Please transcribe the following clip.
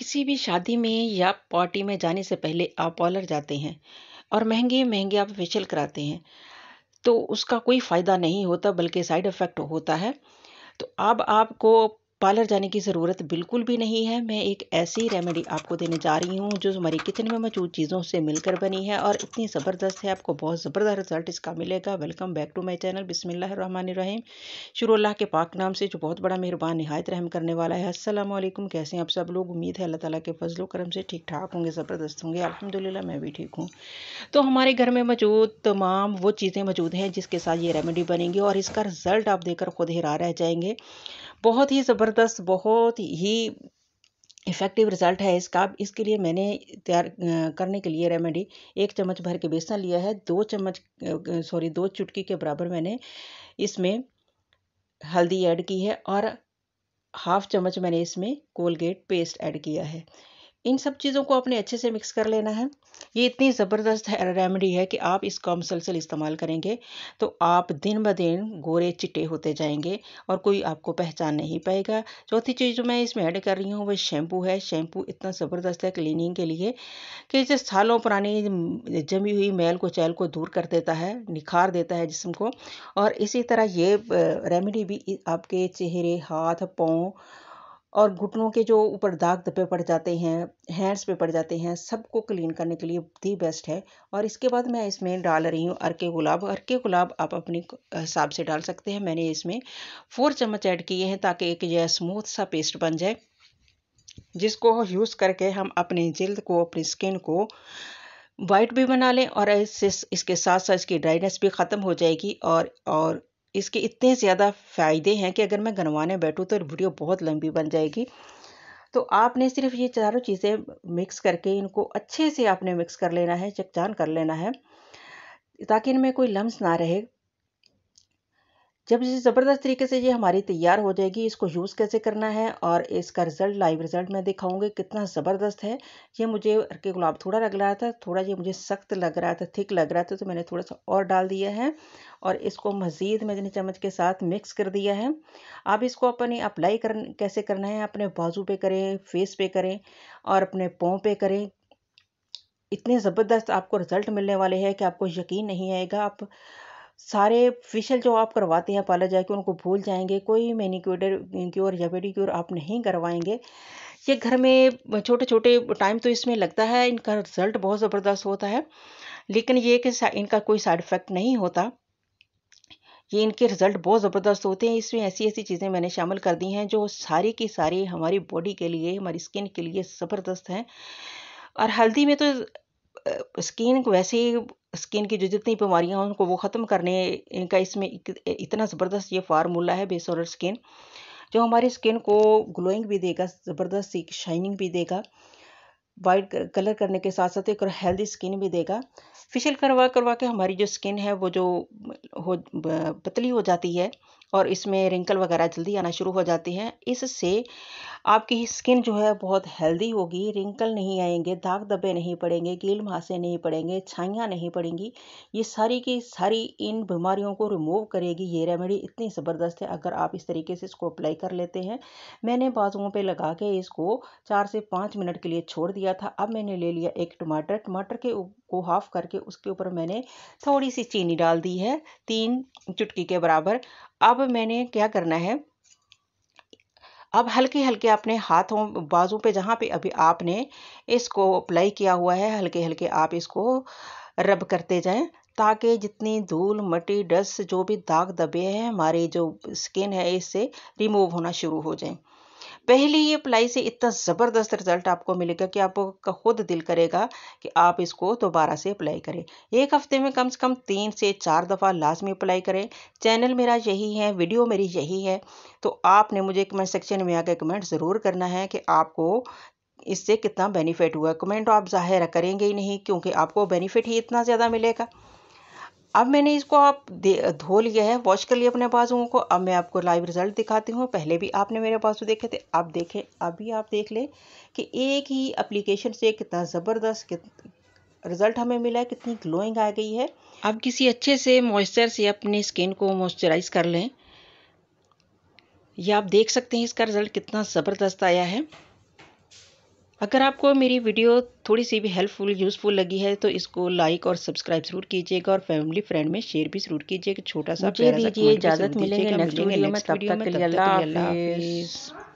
किसी भी शादी में या पार्टी में जाने से पहले आप पार्लर जाते हैं और महंगे महंगे आप फेशियल कराते हैं तो उसका कोई फ़ायदा नहीं होता बल्कि साइड इफ़ेक्ट होता है तो अब आपको पार्लर जाने की ज़रूरत बिल्कुल भी नहीं है मैं एक ऐसी रेमेडी आपको देने जा रही हूँ जो हमारी किचन में मौजूद चीज़ों से मिलकर बनी है और इतनी ज़बरदस्त है आपको बहुत ज़बरदस्त रिजल्ट इसका मिलेगा welcome back to my channel बिसमीम शुरू अल्लाह के पाक नाम से जो बहुत बड़ा मेहरबान नहायत रहम करने वाला है असलम कैसे हैं आप सब लोग उम्मीद है अल्लाह ताला के फजलो करम से ठीक ठाक होंगे ज़बरदस्त होंगे अलहमदिल्ला मैं भी ठीक हूँ तो हमारे घर में मौजूद तमाम वो चीज़ें मौजूद हैं जिसके साथ ये रेमेडी बनेंगी और इसका रिज़ल्ट आप देकर खुद हिरा रह जाएंगे बहुत ही ज़बरदस्त बहुत ही इफ़ेक्टिव रिज़ल्ट है इसका इसके लिए मैंने तैयार करने के लिए रेमेडी एक चम्मच भर के बेसन लिया है दो चम्मच सॉरी दो चुटकी के बराबर मैंने इसमें हल्दी ऐड की है और हाफ चम्मच मैंने इसमें कोलगेट पेस्ट ऐड किया है इन सब चीज़ों को आपने अच्छे से मिक्स कर लेना है ये इतनी ज़बरदस्त रेमेडी है कि आप इसका मुसलसल इस्तेमाल करेंगे तो आप दिन ब दिन गोरे चिटे होते जाएंगे और कोई आपको पहचान नहीं पाएगा चौथी चीज़ जो मैं इसमें ऐड कर रही हूँ वह शैम्पू है शैम्पू इतना ज़बरदस्त है क्लीनिंग के लिए कि इसे सालों पुरानी जमी हुई मैल को चैल को दूर कर देता है निखार देता है जिसम को और इसी तरह ये रेमेडी भी आपके चेहरे हाथ पाँव और घुटनों के जो ऊपर दाग धब्बे पड़ जाते हैं हैंड्स पे पड़ जाते हैं सबको क्लीन करने के लिए दी बेस्ट है और इसके बाद मैं इसमें डाल रही हूँ अरके गुलाब अरके गुलाब आप अपने हिसाब से डाल सकते हैं मैंने इसमें फोर चम्मच ऐड किए हैं ताकि एक यह स्मूथ सा पेस्ट बन जाए जिसको यूज़ करके हम अपने जल्द को अपनी स्किन को वाइट भी बना लें और इससे इसके साथ साथ इसकी ड्राइनेस भी ख़त्म हो जाएगी और और इसके इतने ज़्यादा फ़ायदे हैं कि अगर मैं गनवाने बैठूँ तो वीडियो बहुत लंबी बन जाएगी तो आपने सिर्फ ये चारों चीज़ें मिक्स करके इनको अच्छे से आपने मिक्स कर लेना है चकचान कर लेना है ताकि इनमें कोई लम्स ना रहे जब इसे ज़बरदस्त तरीके से ये हमारी तैयार हो जाएगी इसको यूज़ कैसे करना है और इसका रिज़ल्ट लाइव रिज़ल्ट मैं दिखाऊंगी कितना ज़बरदस्त है ये मुझे के गुलाब थोड़ा लग रहा था थोड़ा ये मुझे सख्त लग रहा था थिक लग रहा था तो मैंने थोड़ा सा और डाल दिया है और इसको मज़ीद मैंने चम्मच के साथ मिक्स कर दिया है अब इसको अपने अप्लाई कर कैसे करना है अपने बाजू पर करें फेस पे करें और अपने पाँव पे करें इतने ज़बरदस्त आपको रिज़ल्ट मिलने वाले हैं कि आपको यकीन नहीं आएगा आप सारे फेशियल जो आप करवाते हैं पार्लर जाके उनको भूल जाएंगे कोई मैनिक्योर क्योर या पेडिक्योर आप नहीं करवाएंगे ये घर में छोटे छोटे टाइम तो इसमें लगता है इनका रिजल्ट बहुत ज़बरदस्त होता है लेकिन ये कि इनका कोई साइड इफ़ेक्ट नहीं होता ये इनके रिज़ल्ट बहुत ज़बरदस्त होते हैं इसमें ऐसी ऐसी चीज़ें मैंने शामिल कर दी हैं जो सारी की सारी हमारी बॉडी के लिए हमारी स्किन के लिए ज़बरदस्त हैं और हल्दी में तो स्किन वैसे ही स्किन की जो जितनी बीमारियां हैं उनको वो ख़त्म करने का इसमें इतना ज़बरदस्त ये फार्मूला है बेसोलर स्किन जो हमारी स्किन को ग्लोइंग भी देगा ज़बरदस्त शाइनिंग भी देगा वाइट कलर करने के साथ साथ एक और हेल्दी स्किन भी देगा फेशियल करवा करवा के हमारी जो स्किन है वो जो हो पतली हो जाती है और इसमें रिंकल वगैरह जल्दी आना शुरू हो जाती है इससे आपकी स्किन जो है बहुत हेल्दी होगी रिंकल नहीं आएंगे दाग दबे नहीं पड़ेंगे गील मासे नहीं पड़ेंगे छाइयाँ नहीं पड़ेंगी ये सारी की सारी इन बीमारियों को रिमूव करेगी ये रेमेडी इतनी ज़बरदस्त है अगर आप इस तरीके से इसको अप्लाई कर लेते हैं मैंने बाजुओं पर लगा के इसको चार से पाँच मिनट के लिए छोड़ दिया था अब मैंने ले लिया एक टमाटर टमाटर के को हाफ करके उसके ऊपर मैंने थोड़ी सी चीनी डाल दी है तीन चुटकी के बराबर अब मैंने क्या करना है अब हल्के हल्के अपने हाथों बाजू पे जहाँ पे अभी आपने इसको अप्लाई किया हुआ है हल्के हल्के आप इसको रब करते जाएं ताकि जितनी धूल मटी डस्ट जो भी दाग दबे हैं हमारे जो स्किन है इससे रिमूव होना शुरू हो जाए पहले ही अप्लाई से इतना ज़बरदस्त रिज़ल्ट आपको मिलेगा कि आपको खुद दिल करेगा कि आप इसको दोबारा से अप्लाई करें एक हफ्ते में कम से कम तीन से चार दफ़ा लाजमी अप्लाई करें चैनल मेरा यही है वीडियो मेरी यही है तो आपने मुझे कमेंट सेक्शन में आकर कमेंट ज़रूर करना है कि आपको इससे कितना बेनिफिट हुआ कमेंट आप ज़ाहिर करेंगे ही नहीं क्योंकि आपको बेनिफिट ही इतना ज़्यादा मिलेगा अब मैंने इसको आप धो लिया है वॉश कर लिया अपने बाजुओं को अब मैं आपको लाइव रिजल्ट दिखाती हूँ पहले भी आपने मेरे बाजू देखे थे अब देखें अभी आप देख लें कि एक ही अप्लीकेशन से कितना ज़बरदस्त कित... रिज़ल्ट हमें मिला है कितनी ग्लोइंग आ गई है आप किसी अच्छे से मॉइस्चर से अपने स्किन को मॉइस्चराइज कर लें यह आप देख सकते हैं इसका रिज़ल्ट कितना ज़बरदस्त आया है अगर आपको मेरी वीडियो थोड़ी सी भी हेल्पफुल यूज़फुल लगी है तो इसको लाइक और सब्सक्राइब जरूर कीजिएगा और फैमिली फ्रेंड में शेयर भी जरूर कीजिएगा छोटा सा दीजिए इजाज़त मिलेंगे नेक्स्ट वीडियो में तब तक के लिए अल्लाह